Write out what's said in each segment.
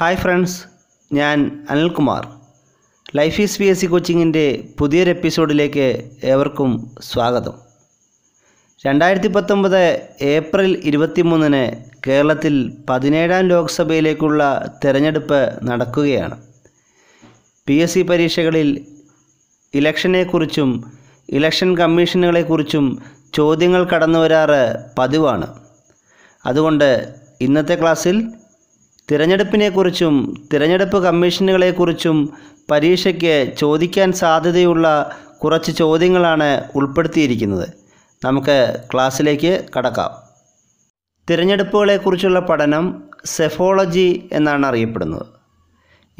hi friends ഞാൻ Anilkumar life is P S C കോച്ചിങ്ങിൻ്റെ പുതിയൊരു എപ്പിസോഡിലേക്ക് ഏവർക്കും സ്വാഗതം രണ്ടായിരത്തി പത്തൊമ്പത് ഏപ്രിൽ മൂന്നിന് കേരളത്തിൽ പതിനേഴാം ലോക്സഭയിലേക്കുള്ള തിരഞ്ഞെടുപ്പ് നടക്കുകയാണ് പി എസ് സി പരീക്ഷകളിൽ ഇലക്ഷനെക്കുറിച്ചും ഇലക്ഷൻ കമ്മീഷനുകളെക്കുറിച്ചും ചോദ്യങ്ങൾ കടന്നു വരാറ് പതിവാണ് അതുകൊണ്ട് ഇന്നത്തെ ക്ലാസ്സിൽ തിരഞ്ഞെടുപ്പിനെക്കുറിച്ചും തിരഞ്ഞെടുപ്പ് കമ്മീഷനുകളെക്കുറിച്ചും പരീക്ഷയ്ക്ക് ചോദിക്കാൻ സാധ്യതയുള്ള കുറച്ച് ചോദ്യങ്ങളാണ് ഉൾപ്പെടുത്തിയിരിക്കുന്നത് നമുക്ക് ക്ലാസ്സിലേക്ക് കടക്കാം തിരഞ്ഞെടുപ്പുകളെക്കുറിച്ചുള്ള പഠനം സെഫോളജി എന്നാണ് അറിയപ്പെടുന്നത്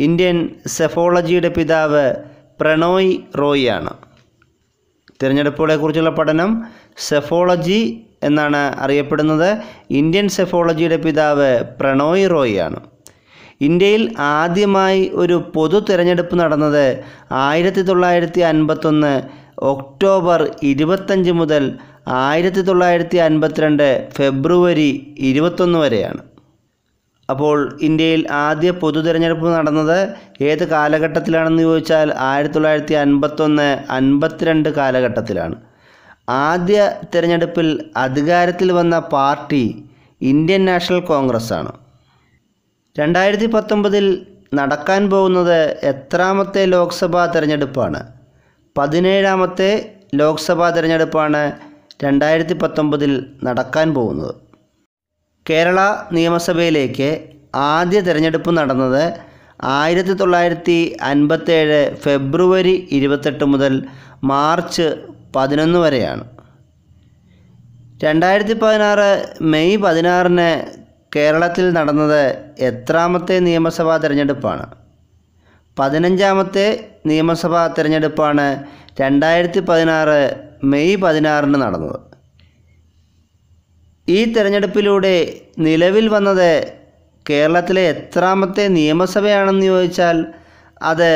ഇന്ത്യൻ സെഫോളജിയുടെ പിതാവ് പ്രണോയ് റോയി ആണ് തിരഞ്ഞെടുപ്പുകളെക്കുറിച്ചുള്ള പഠനം സെഫോളജി എന്നാണ് അറിയപ്പെടുന്നത് ഇന്ത്യൻ സെഫോളജിയുടെ പിതാവ് പ്രണോയ് റോയ് ആണ് ഇന്ത്യയിൽ ആദ്യമായി ഒരു പൊതു തിരഞ്ഞെടുപ്പ് നടന്നത് ആയിരത്തി തൊള്ളായിരത്തി അൻപത്തൊന്ന് ഒക്ടോബർ ഇരുപത്തഞ്ച് മുതൽ ആയിരത്തി തൊള്ളായിരത്തി അൻപത്തിരണ്ട് ഫെബ്രുവരി ഇരുപത്തൊന്ന് വരെയാണ് അപ്പോൾ ഇന്ത്യയിൽ ആദ്യ പൊതു തിരഞ്ഞെടുപ്പ് നടന്നത് ഏത് കാലഘട്ടത്തിലാണെന്ന് ചോദിച്ചാൽ ആയിരത്തി തൊള്ളായിരത്തി അൻപത്തൊന്ന് അൻപത്തിരണ്ട് കാലഘട്ടത്തിലാണ് ആദ്യ തിരഞ്ഞെടുപ്പിൽ അധികാരത്തിൽ വന്ന പാർട്ടി ഇന്ത്യൻ നാഷണൽ കോൺഗ്രസ് ആണ് രണ്ടായിരത്തി പത്തൊമ്പതിൽ നടക്കാൻ പോകുന്നത് എത്രാമത്തെ ലോക്സഭാ തിരഞ്ഞെടുപ്പാണ് പതിനേഴാമത്തെ ലോക്സഭാ തിരഞ്ഞെടുപ്പാണ് രണ്ടായിരത്തി പത്തൊമ്പതിൽ നടക്കാൻ പോകുന്നത് കേരള നിയമസഭയിലേക്ക് ആദ്യ തിരഞ്ഞെടുപ്പ് നടന്നത് ആയിരത്തി തൊള്ളായിരത്തി അൻപത്തേഴ് ഫെബ്രുവരി ഇരുപത്തെട്ട് മുതൽ മാർച്ച് പതിനൊന്ന് വരെയാണ് രണ്ടായിരത്തി പതിനാറ് മെയ് പതിനാറിന് കേരളത്തിൽ നടന്നത് എത്രാമത്തെ നിയമസഭാ തിരഞ്ഞെടുപ്പാണ് പതിനഞ്ചാമത്തെ നിയമസഭാ തിരഞ്ഞെടുപ്പാണ് രണ്ടായിരത്തി പതിനാറ് മെയ് പതിനാറിന് നടന്നത് ഈ തിരഞ്ഞെടുപ്പിലൂടെ നിലവിൽ വന്നത് കേരളത്തിലെ എത്രാമത്തെ നിയമസഭയാണെന്ന് ചോദിച്ചാൽ അത്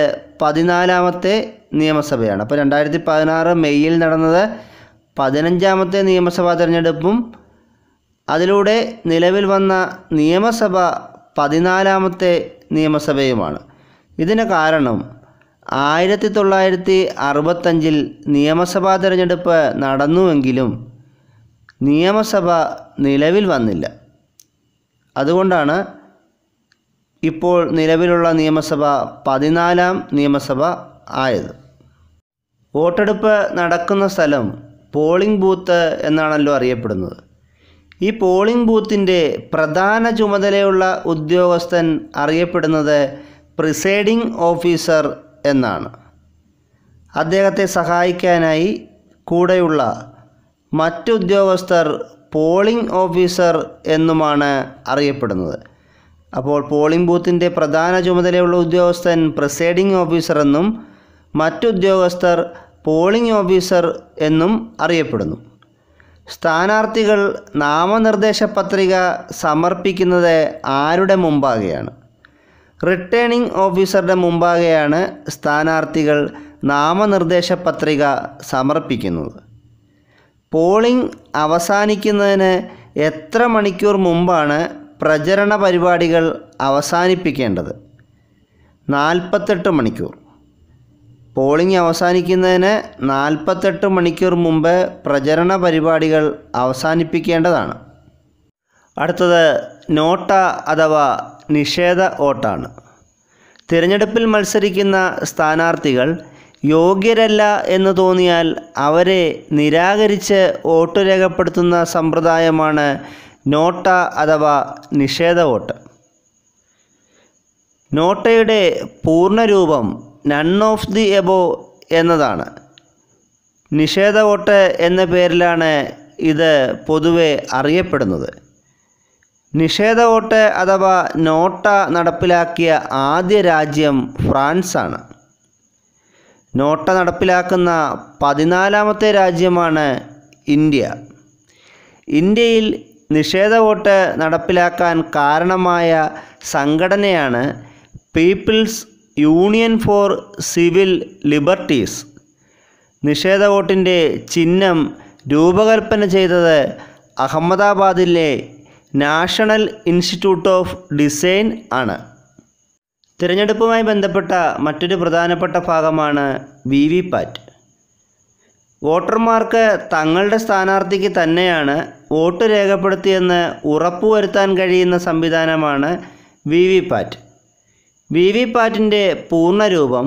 പതിനാലാമത്തെ നിയമസഭയാണ് അപ്പോൾ രണ്ടായിരത്തി പതിനാറ് മെയ്യിൽ നടന്നത് പതിനഞ്ചാമത്തെ നിയമസഭാ തിരഞ്ഞെടുപ്പും അതിലൂടെ നിലവിൽ വന്ന നിയമസഭ പതിനാലാമത്തെ നിയമസഭയുമാണ് ഇതിന് കാരണം ആയിരത്തി തൊള്ളായിരത്തി അറുപത്തഞ്ചിൽ നിയമസഭാ തിരഞ്ഞെടുപ്പ് നടന്നുവെങ്കിലും നിയമസഭ നിലവിൽ വന്നില്ല അതുകൊണ്ടാണ് ഇപ്പോൾ നിലവിലുള്ള നിയമസഭ പതിനാലാം നിയമസഭ ആയത് വോട്ടെടുപ്പ് നടക്കുന്ന സ്ഥലം പോളിംഗ് ബൂത്ത് എന്നാണല്ലോ അറിയപ്പെടുന്നത് ഈ പോളിംഗ് ബൂത്തിൻ്റെ പ്രധാന ചുമതലയുള്ള ഉദ്യോഗസ്ഥൻ അറിയപ്പെടുന്നത് പ്രിസൈഡിംഗ് ഓഫീസർ എന്നാണ് അദ്ദേഹത്തെ സഹായിക്കാനായി കൂടെയുള്ള മറ്റുദ്യോഗസ്ഥർ പോളിംഗ് ഓഫീസർ എന്നുമാണ് അറിയപ്പെടുന്നത് അപ്പോൾ പോളിംഗ് ബൂത്തിൻ്റെ പ്രധാന ചുമതലയുള്ള ഉദ്യോഗസ്ഥൻ പ്രിസൈഡിംഗ് ഓഫീസർ എന്നും മറ്റുദ്യോഗസ്ഥർ പോളിംഗ് ഓഫീസർ എന്നും അറിയപ്പെടുന്നു സ്ഥാനാർത്ഥികൾ നാമനിർദ്ദേശ പത്രിക സമർപ്പിക്കുന്നത് ആരുടെ മുമ്പാകെയാണ് റിട്ടേണിംഗ് ഓഫീസറുടെ മുമ്പാകെയാണ് സ്ഥാനാർത്ഥികൾ നാമനിർദ്ദേശ പത്രിക സമർപ്പിക്കുന്നത് പോളിംഗ് അവസാനിക്കുന്നതിന് എത്ര മണിക്കൂർ മുമ്പാണ് പ്രചരണ പരിപാടികൾ അവസാനിപ്പിക്കേണ്ടത് നാൽപ്പത്തെട്ട് മണിക്കൂർ പോളിംഗ് അവസാനിക്കുന്നതിന് നാൽപ്പത്തെട്ട് മണിക്കൂർ മുമ്പ് പ്രചരണ പരിപാടികൾ അവസാനിപ്പിക്കേണ്ടതാണ് അടുത്തത് നോട്ട അഥവാ നിഷേധ വോട്ടാണ് തിരഞ്ഞെടുപ്പിൽ മത്സരിക്കുന്ന സ്ഥാനാർത്ഥികൾ യോഗ്യരല്ല എന്ന് തോന്നിയാൽ അവരെ നിരാകരിച്ച് വോട്ട് രേഖപ്പെടുത്തുന്ന സമ്പ്രദായമാണ് നോട്ട അഥവാ നിഷേധ വോട്ട് നോട്ടയുടെ പൂർണ്ണരൂപം നൺ ഓഫ് ദി എബോ എന്നതാണ് നിഷേധ വോട്ട് എന്ന പേരിലാണ് ഇത് പൊതുവെ അറിയപ്പെടുന്നത് നിഷേധ വോട്ട് അഥവാ നോട്ട നടപ്പിലാക്കിയ ആദ്യ രാജ്യം ഫ്രാൻസാണ് നോട്ട നടപ്പിലാക്കുന്ന പതിനാലാമത്തെ രാജ്യമാണ് ഇന്ത്യ ഇന്ത്യയിൽ നിഷേധ വോട്ട് നടപ്പിലാക്കാൻ കാരണമായ സംഘടനയാണ് peoples union for civil liberties നിഷേധ വോട്ടിൻ്റെ ചിഹ്നം രൂപകൽപ്പന ചെയ്തത് അഹമ്മദാബാദിലെ നാഷണൽ ഇൻസ്റ്റിറ്റ്യൂട്ട് ഓഫ് ഡിസൈൻ ആണ് തിരഞ്ഞെടുപ്പുമായി ബന്ധപ്പെട്ട മറ്റൊരു പ്രധാനപ്പെട്ട ഭാഗമാണ് വി വി പാറ്റ് വോട്ടർമാർക്ക് തങ്ങളുടെ സ്ഥാനാർത്ഥിക്ക് തന്നെയാണ് വോട്ട് രേഖപ്പെടുത്തിയെന്ന് ഉറപ്പുവരുത്താൻ കഴിയുന്ന സംവിധാനമാണ് V V PAT V V പാറ്റിൻ്റെ പൂർണ്ണരൂപം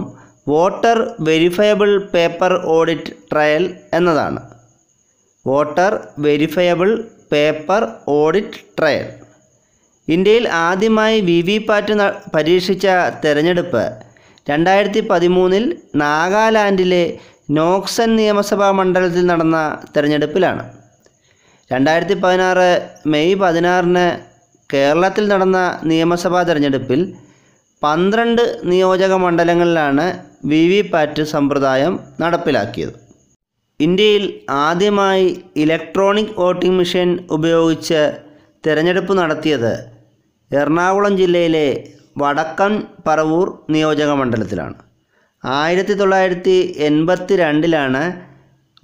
voter verifiable paper audit trail എന്നതാണ് voter verifiable paper audit trail ഇന്ത്യയിൽ ആദ്യമായി വി വി പാറ്റ് പരീക്ഷിച്ച തെരഞ്ഞെടുപ്പ് രണ്ടായിരത്തി പതിമൂന്നിൽ നാഗാലാൻഡിലെ നോക്സൻ നിയമസഭാ മണ്ഡലത്തിൽ നടന്ന തെരഞ്ഞെടുപ്പിലാണ് രണ്ടായിരത്തി പതിനാറ് മെയ് പതിനാറിന് കേരളത്തിൽ നടന്ന നിയമസഭാ തെരഞ്ഞെടുപ്പിൽ പന്ത്രണ്ട് നിയോജക മണ്ഡലങ്ങളിലാണ് വി വി പാറ്റ് സമ്പ്രദായം നടപ്പിലാക്കിയത് ഇന്ത്യയിൽ ആദ്യമായി ഇലക്ട്രോണിക് വോട്ടിംഗ് മെഷീൻ ഉപയോഗിച്ച് തിരഞ്ഞെടുപ്പ് നടത്തിയത് എറണാകുളം ജില്ലയിലെ വടക്കൻ പറവൂർ നിയോജക മണ്ഡലത്തിലാണ് ആയിരത്തി തൊള്ളായിരത്തി എൺപത്തി രണ്ടിലാണ്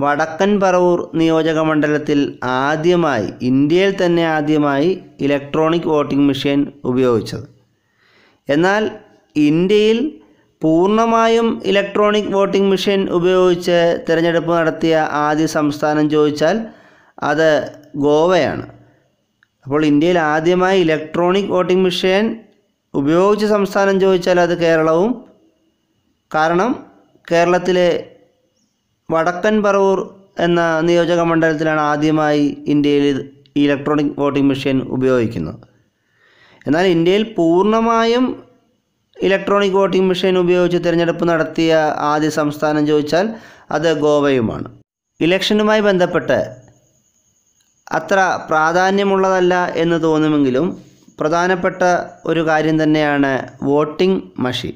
വടക്കൻ പറവൂർ നിയോജക മണ്ഡലത്തിൽ ആദ്യമായി ഇന്ത്യയിൽ തന്നെ ആദ്യമായി ഇലക്ട്രോണിക് വോട്ടിംഗ് മെഷീൻ ഉപയോഗിച്ചത് എന്നാൽ ഇന്ത്യയിൽ പൂർണ്ണമായും ഇലക്ട്രോണിക് വോട്ടിംഗ് മെഷീൻ ഉപയോഗിച്ച് തിരഞ്ഞെടുപ്പ് നടത്തിയ ആദ്യ സംസ്ഥാനം ചോദിച്ചാൽ അത് ഗോവയാണ് അപ്പോൾ ഇന്ത്യയിൽ ആദ്യമായി ഇലക്ട്രോണിക് വോട്ടിംഗ് മെഷീൻ ഉപയോഗിച്ച സംസ്ഥാനം ചോദിച്ചാൽ അത് കേരളവും കാരണം കേരളത്തിലെ വടക്കൻ പറവൂർ എന്ന നിയോജക മണ്ഡലത്തിലാണ് ആദ്യമായി ഇന്ത്യയിൽ ഇലക്ട്രോണിക് വോട്ടിംഗ് മെഷീൻ ഉപയോഗിക്കുന്നത് എന്നാൽ ഇന്ത്യയിൽ പൂർണ്ണമായും ഇലക്ട്രോണിക് വോട്ടിംഗ് മെഷീൻ ഉപയോഗിച്ച് തിരഞ്ഞെടുപ്പ് നടത്തിയ ആദ്യ സംസ്ഥാനം ചോദിച്ചാൽ അത് ഗോവയുമാണ് ഇലക്ഷനുമായി ബന്ധപ്പെട്ട് അത്ര പ്രാധാന്യമുള്ളതല്ല എന്ന് തോന്നുമെങ്കിലും പ്രധാനപ്പെട്ട ഒരു കാര്യം തന്നെയാണ് വോട്ടിംഗ് മെഷീൻ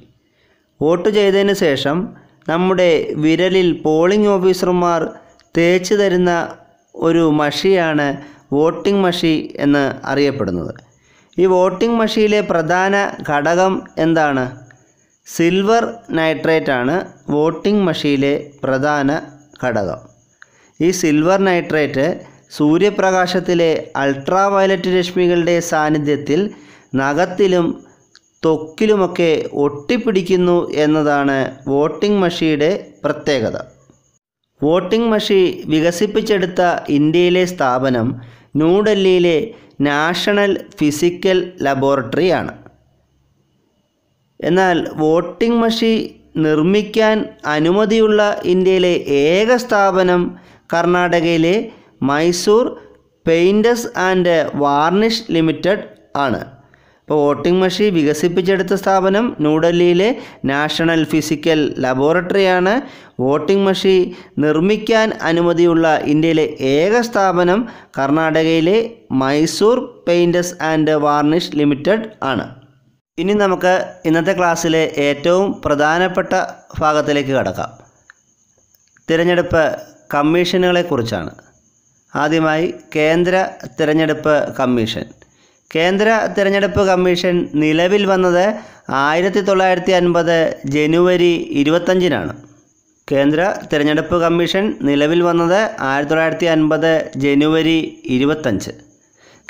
വോട്ട് ചെയ്തതിന് ശേഷം നമ്മുടെ വിരലിൽ പോളിംഗ് ഓഫീസർമാർ തേച്ച് തരുന്ന ഒരു മഷിയാണ് വോട്ടിംഗ് മഷി എന്ന് അറിയപ്പെടുന്നത് ഈ വോട്ടിംഗ് മഷിയിലെ പ്രധാന ഘടകം എന്താണ് സിൽവർ നൈട്രേറ്റ് ആണ് വോട്ടിംഗ് മഷിയിലെ പ്രധാന ഘടകം ഈ സിൽവർ നൈട്രേറ്റ് സൂര്യപ്രകാശത്തിലെ അൾട്രാവയലറ്റ് രശ്മികളുടെ സാന്നിധ്യത്തിൽ നഖത്തിലും ത്വക്കിലുമൊക്കെ ഒട്ടിപ്പിടിക്കുന്നു എന്നതാണ് വോട്ടിംഗ് മഷിയുടെ പ്രത്യേകത വോട്ടിംഗ് മഷി വികസിപ്പിച്ചെടുത്ത ഇന്ത്യയിലെ സ്ഥാപനം ന്യൂഡൽഹിയിലെ നാഷണൽ ഫിസിക്കൽ ലബോറട്ടറിയാണ് എന്നാൽ വോട്ടിംഗ് മഷി നിർമ്മിക്കാൻ അനുമതിയുള്ള ഇന്ത്യയിലെ ഏക സ്ഥാപനം കർണാടകയിലെ Mysore painters and varnish limited ആണ് ഇപ്പോൾ വോട്ടിംഗ് മെഷീൻ വികസിപ്പിച്ചെടുത്ത സ്ഥാപനം ന്യൂഡൽഹിയിലെ നാഷണൽ ഫിസിക്കൽ ലബോറട്ടറിയാണ് വോട്ടിംഗ് മെഷീൻ നിർമ്മിക്കാൻ അനുമതിയുള്ള ഇന്ത്യയിലെ ഏക സ്ഥാപനം കർണാടകയിലെ Mysore paints and varnish limited ആണ് ഇനി നമുക്ക് ഇന്നത്തെ ക്ലാസ്സിലെ ഏറ്റവും പ്രധാനപ്പെട്ട ഭാഗത്തിലേക്ക് കടക്കാം തിരഞ്ഞെടുപ്പ് കമ്മീഷനുകളെക്കുറിച്ചാണ് ആദ്യമായി കേന്ദ്ര തിരഞ്ഞെടുപ്പ് കമ്മീഷൻ കേന്ദ്ര തിരഞ്ഞെടുപ്പ് കമ്മീഷൻ നിലവിൽ വന്നത് ആയിരത്തി തൊള്ളായിരത്തി അൻപത് ജനുവരി ഇരുപത്തഞ്ചിനാണ് കേന്ദ്ര തിരഞ്ഞെടുപ്പ് കമ്മീഷൻ നിലവിൽ വന്നത് ആയിരത്തി തൊള്ളായിരത്തി അൻപത് ജനുവരി ഇരുപത്തഞ്ച്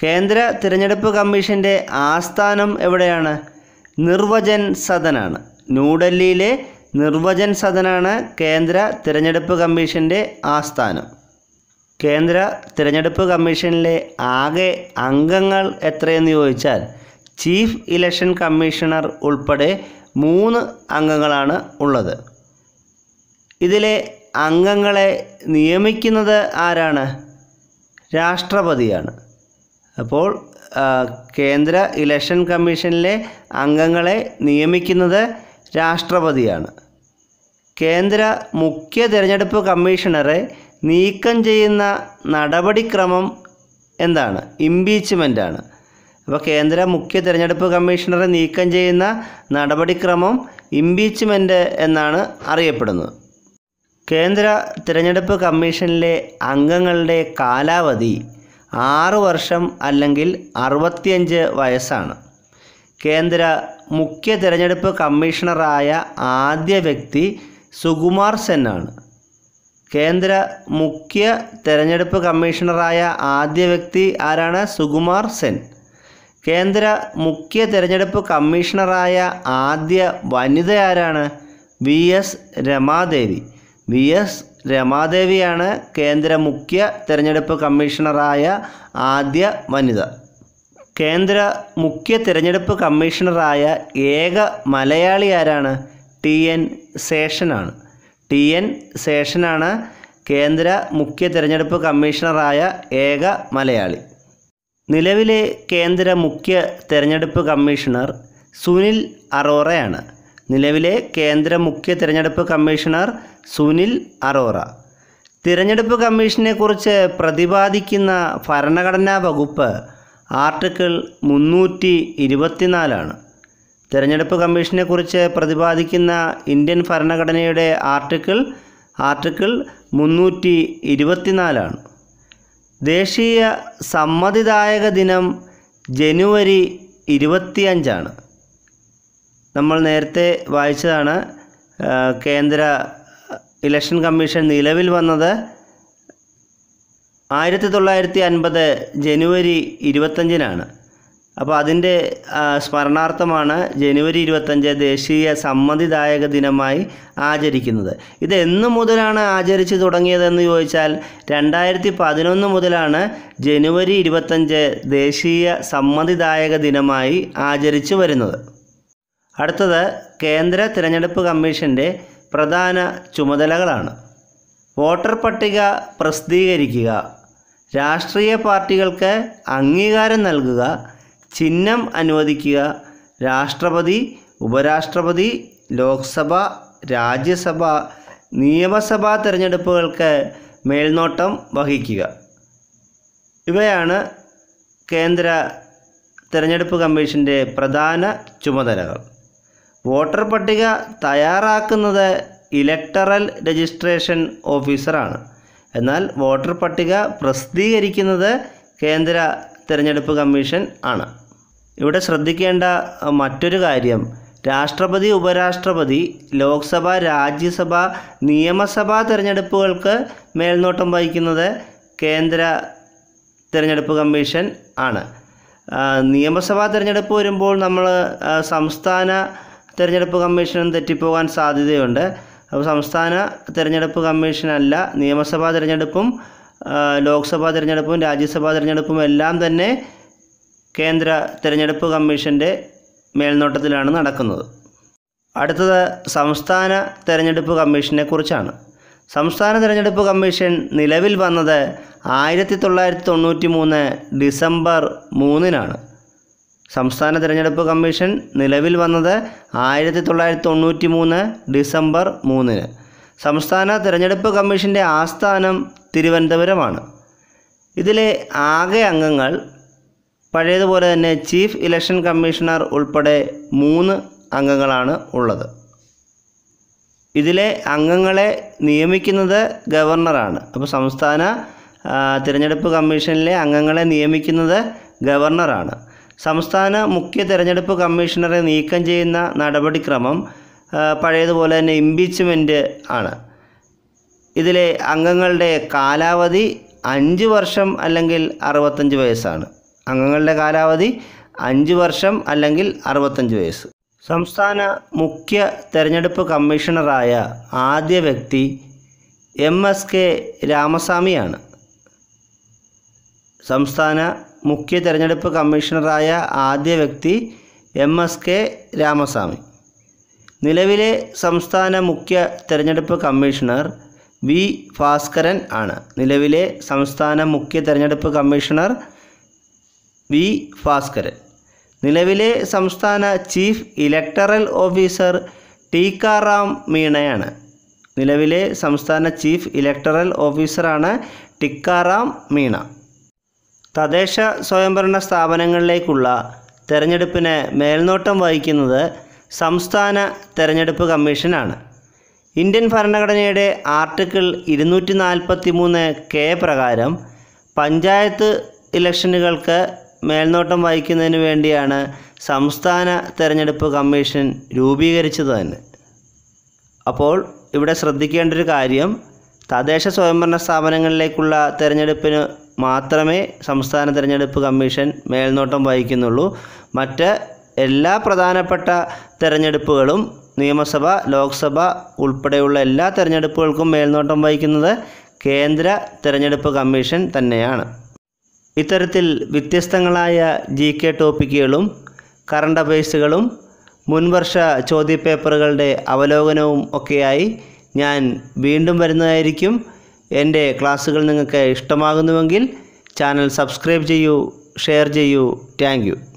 കേന്ദ്ര തിരഞ്ഞെടുപ്പ് കമ്മീഷൻ്റെ ആസ്ഥാനം എവിടെയാണ് നിർവചൻ സദനാണ് ന്യൂഡൽഹിയിലെ നിർവചൻ സദനാണ് കേന്ദ്ര തിരഞ്ഞെടുപ്പ് കമ്മീഷൻ്റെ ആസ്ഥാനം കേന്ദ്ര തിരഞ്ഞെടുപ്പ് കമ്മീഷനിലെ ആകെ അംഗങ്ങൾ എത്രയെന്ന് ചോദിച്ചാൽ ചീഫ് ഇലക്ഷൻ കമ്മീഷണർ ഉൾപ്പെടെ മൂന്ന് അംഗങ്ങളാണ് ഉള്ളത് ഇതിലെ അംഗങ്ങളെ നിയമിക്കുന്നത് ആരാണ് രാഷ്ട്രപതിയാണ് അപ്പോൾ കേന്ദ്ര ഇലക്ഷൻ കമ്മീഷനിലെ അംഗങ്ങളെ നിയമിക്കുന്നത് രാഷ്ട്രപതിയാണ് കേന്ദ്ര മുഖ്യ തിരഞ്ഞെടുപ്പ് കമ്മീഷണറെ നീക്കം ചെയ്യുന്ന നടപടിക്രമം എന്താണ് ആണ് അപ്പോൾ കേന്ദ്ര മുഖ്യ തിരഞ്ഞെടുപ്പ് കമ്മീഷണറെ നീക്കം ചെയ്യുന്ന നടപടിക്രമം ഇംപീച്ച്മെൻ്റ് എന്നാണ് അറിയപ്പെടുന്നത് കേന്ദ്ര തിരഞ്ഞെടുപ്പ് കമ്മീഷനിലെ അംഗങ്ങളുടെ കാലാവധി ആറ് വർഷം അല്ലെങ്കിൽ അറുപത്തിയഞ്ച് വയസ്സാണ് കേന്ദ്ര മുഖ്യ തിരഞ്ഞെടുപ്പ് കമ്മീഷണറായ ആദ്യ വ്യക്തി സുകുമാർ സെൻ ആണ് കേന്ദ്ര മുഖ്യ തെരഞ്ഞെടുപ്പ് കമ്മീഷണറായ ആദ്യ വ്യക്തി ആരാണ് സുകുമാർ സെൻ കേന്ദ്ര മുഖ്യ തെരഞ്ഞെടുപ്പ് കമ്മീഷണറായ ആദ്യ വനിത ആരാണ് V S Ramadevi V S രമാദേവിയാണ് കേന്ദ്ര മുഖ്യ തെരഞ്ഞെടുപ്പ് കമ്മീഷണറായ ആദ്യ വനിത കേന്ദ്ര മുഖ്യ തിരഞ്ഞെടുപ്പ് കമ്മീഷണറായ ഏക മലയാളി ആരാണ് ടി എൻ ശേഷനാണ് ടി എൻ ശേഷനാണ് കേന്ദ്ര മുഖ്യ തിരഞ്ഞെടുപ്പ് കമ്മീഷണറായ ഏക മലയാളി നിലവിലെ കേന്ദ്ര മുഖ്യ തിരഞ്ഞെടുപ്പ് കമ്മീഷണർ സുനിൽ അറോറയാണ് നിലവിലെ കേന്ദ്ര മുഖ്യ തിരഞ്ഞെടുപ്പ് കമ്മീഷണർ സുനിൽ അറോറ തിരഞ്ഞെടുപ്പ് കമ്മീഷനെക്കുറിച്ച് പ്രതിപാദിക്കുന്ന ഭരണഘടനാ വകുപ്പ് ആർട്ടിക്കിൾ മുന്നൂറ്റി ഇരുപത്തിനാലാണ് തെരഞ്ഞെടുപ്പ് കമ്മീഷനെക്കുറിച്ച് പ്രതിപാദിക്കുന്ന ഇന്ത്യൻ ഭരണഘടനയുടെ ആർട്ടിക്കിൾ ആർട്ടിക്കിൾ മുന്നൂറ്റി ഇരുപത്തിനാലാണ് ദേശീയ സമ്മതിദായക ദിനം ജനുവരി ഇരുപത്തിയഞ്ചാണ് നമ്മൾ നേരത്തെ വായിച്ചതാണ് കേന്ദ്ര ഇലക്ഷൻ കമ്മീഷൻ നിലവിൽ വന്നത് ആയിരത്തി തൊള്ളായിരത്തി അൻപത് ജനുവരി ഇരുപത്തഞ്ചിനാണ് അപ്പോൾ അതിൻ്റെ സ്മരണാർത്ഥമാണ് ജനുവരി ഇരുപത്തഞ്ച് ദേശീയ സമ്മതിദായക ദിനമായി ആചരിക്കുന്നത് ഇത് എന്നു മുതലാണ് ആചരിച്ച് തുടങ്ങിയതെന്ന് ചോദിച്ചാൽ രണ്ടായിരത്തി പതിനൊന്ന് മുതലാണ് ജനുവരി ഇരുപത്തഞ്ച് ദേശീയ സമ്മതിദായക ദിനമായി ആചരിച്ചു വരുന്നത് അടുത്തത് കേന്ദ്ര തിരഞ്ഞെടുപ്പ് കമ്മീഷൻ്റെ പ്രധാന ചുമതലകളാണ് വോട്ടർ പട്ടിക പ്രസിദ്ധീകരിക്കുക രാഷ്ട്രീയ പാർട്ടികൾക്ക് അംഗീകാരം നൽകുക ചിഹ്നം അനുവദിക്കുക രാഷ്ട്രപതി ഉപരാഷ്ട്രപതി ലോക്സഭ രാജ്യസഭ നിയമസഭാ തിരഞ്ഞെടുപ്പുകൾക്ക് മേൽനോട്ടം വഹിക്കുക ഇവയാണ് കേന്ദ്ര തിരഞ്ഞെടുപ്പ് കമ്മീഷൻ്റെ പ്രധാന ചുമതലകൾ വോട്ടർ പട്ടിക തയ്യാറാക്കുന്നത് ഇലക്ടറൽ രജിസ്ട്രേഷൻ ഓഫീസറാണ് എന്നാൽ വോട്ടർ പട്ടിക പ്രസിദ്ധീകരിക്കുന്നത് കേന്ദ്ര തിരഞ്ഞെടുപ്പ് കമ്മീഷൻ ആണ് ഇവിടെ ശ്രദ്ധിക്കേണ്ട മറ്റൊരു കാര്യം രാഷ്ട്രപതി ഉപരാഷ്ട്രപതി ലോക്സഭ രാജ്യസഭ നിയമസഭാ തിരഞ്ഞെടുപ്പുകൾക്ക് മേൽനോട്ടം വഹിക്കുന്നത് കേന്ദ്ര തിരഞ്ഞെടുപ്പ് കമ്മീഷൻ ആണ് നിയമസഭാ തിരഞ്ഞെടുപ്പ് വരുമ്പോൾ നമ്മൾ സംസ്ഥാന തിരഞ്ഞെടുപ്പ് കമ്മീഷനും തെറ്റിപ്പോകാൻ സാധ്യതയുണ്ട് അപ്പോൾ സംസ്ഥാന തിരഞ്ഞെടുപ്പ് കമ്മീഷനല്ല നിയമസഭാ തിരഞ്ഞെടുപ്പും ലോക്സഭാ തിരഞ്ഞെടുപ്പും രാജ്യസഭാ തിരഞ്ഞെടുപ്പും എല്ലാം തന്നെ കേന്ദ്ര തിരഞ്ഞെടുപ്പ് കമ്മീഷൻ്റെ മേൽനോട്ടത്തിലാണ് നടക്കുന്നത് അടുത്തത് സംസ്ഥാന തിരഞ്ഞെടുപ്പ് കമ്മീഷനെ കുറിച്ചാണ് സംസ്ഥാന തിരഞ്ഞെടുപ്പ് കമ്മീഷൻ നിലവിൽ വന്നത് ആയിരത്തി തൊള്ളായിരത്തി തൊണ്ണൂറ്റി മൂന്ന് ഡിസംബർ മൂന്നിനാണ് സംസ്ഥാന തിരഞ്ഞെടുപ്പ് കമ്മീഷൻ നിലവിൽ വന്നത് ആയിരത്തി തൊള്ളായിരത്തി തൊണ്ണൂറ്റി മൂന്ന് ഡിസംബർ മൂന്നിന് സംസ്ഥാന തിരഞ്ഞെടുപ്പ് കമ്മീഷൻ്റെ ആസ്ഥാനം തിരുവനന്തപുരമാണ് ഇതിലെ ആകെ അംഗങ്ങൾ പഴയതുപോലെ തന്നെ ചീഫ് ഇലക്ഷൻ കമ്മീഷണർ ഉൾപ്പെടെ മൂന്ന് അംഗങ്ങളാണ് ഉള്ളത് ഇതിലെ അംഗങ്ങളെ നിയമിക്കുന്നത് ഗവർണറാണ് അപ്പോൾ സംസ്ഥാന തിരഞ്ഞെടുപ്പ് കമ്മീഷനിലെ അംഗങ്ങളെ നിയമിക്കുന്നത് ഗവർണറാണ് സംസ്ഥാന മുഖ്യ തിരഞ്ഞെടുപ്പ് കമ്മീഷണറെ നീക്കം ചെയ്യുന്ന നടപടിക്രമം പഴയതുപോലെ തന്നെ ഇമ്പീച്ച്മെൻറ്റ് ആണ് ഇതിലെ അംഗങ്ങളുടെ കാലാവധി അഞ്ച് വർഷം അല്ലെങ്കിൽ അറുപത്തഞ്ച് വയസ്സാണ് അംഗങ്ങളുടെ കാലാവധി അഞ്ച് വർഷം അല്ലെങ്കിൽ അറുപത്തഞ്ച് വയസ്സ് സംസ്ഥാന മുഖ്യ തെരഞ്ഞെടുപ്പ് കമ്മീഷണറായ ആദ്യ വ്യക്തി എം എസ് കെ രാമസ്വാമിയാണ് സംസ്ഥാന മുഖ്യ തെരഞ്ഞെടുപ്പ് കമ്മീഷണറായ ആദ്യ വ്യക്തി എം എസ് കെ രാമസ്വാമി നിലവിലെ സംസ്ഥാന മുഖ്യ തെരഞ്ഞെടുപ്പ് കമ്മീഷണർ വി ഭാസ്കരൻ ആണ് നിലവിലെ സംസ്ഥാന മുഖ്യ തെരഞ്ഞെടുപ്പ് കമ്മീഷണർ വി ഭാസ്കരൻ നിലവിലെ സംസ്ഥാന ചീഫ് ഇലക്ടറൽ ഓഫീസർ ടിക്കാറാം മീണയാണ് നിലവിലെ സംസ്ഥാന ചീഫ് ഇലക്ടറൽ ഓഫീസറാണ് ടിക്കാറാം മീണ തദ്ദേശ സ്വയംഭരണ സ്ഥാപനങ്ങളിലേക്കുള്ള തെരഞ്ഞെടുപ്പിന് മേൽനോട്ടം വഹിക്കുന്നത് സംസ്ഥാന തെരഞ്ഞെടുപ്പ് കമ്മീഷനാണ് ഇന്ത്യൻ ഭരണഘടനയുടെ ആർട്ടിക്കിൾ ഇരുന്നൂറ്റി നാൽപ്പത്തി മൂന്ന് കെ പ്രകാരം പഞ്ചായത്ത് ഇലക്ഷനുകൾക്ക് മേൽനോട്ടം വഹിക്കുന്നതിന് വേണ്ടിയാണ് സംസ്ഥാന തെരഞ്ഞെടുപ്പ് കമ്മീഷൻ രൂപീകരിച്ചത് തന്നെ അപ്പോൾ ഇവിടെ ശ്രദ്ധിക്കേണ്ട ഒരു കാര്യം തദ്ദേശ സ്വയംഭരണ സ്ഥാപനങ്ങളിലേക്കുള്ള തെരഞ്ഞെടുപ്പിന് മാത്രമേ സംസ്ഥാന തെരഞ്ഞെടുപ്പ് കമ്മീഷൻ മേൽനോട്ടം വഹിക്കുന്നുള്ളൂ മറ്റ് എല്ലാ പ്രധാനപ്പെട്ട തെരഞ്ഞെടുപ്പുകളും നിയമസഭ ലോക്സഭ ഉൾപ്പെടെയുള്ള എല്ലാ തെരഞ്ഞെടുപ്പുകൾക്കും മേൽനോട്ടം വഹിക്കുന്നത് കേന്ദ്ര തെരഞ്ഞെടുപ്പ് കമ്മീഷൻ തന്നെയാണ് ഇത്തരത്തിൽ വ്യത്യസ്തങ്ങളായ ജി കെ ടോപ്പിക്കുകളും കറണ്ട് അഫയേഴ്സുകളും മുൻവർഷ ചോദ്യപേപ്പറുകളുടെ അവലോകനവും ഒക്കെയായി ഞാൻ വീണ്ടും വരുന്നതായിരിക്കും എൻ്റെ ക്ലാസ്സുകൾ നിങ്ങൾക്ക് ഇഷ്ടമാകുന്നുവെങ്കിൽ ചാനൽ സബ്സ്ക്രൈബ് ചെയ്യൂ ഷെയർ ചെയ്യൂ താങ്ക്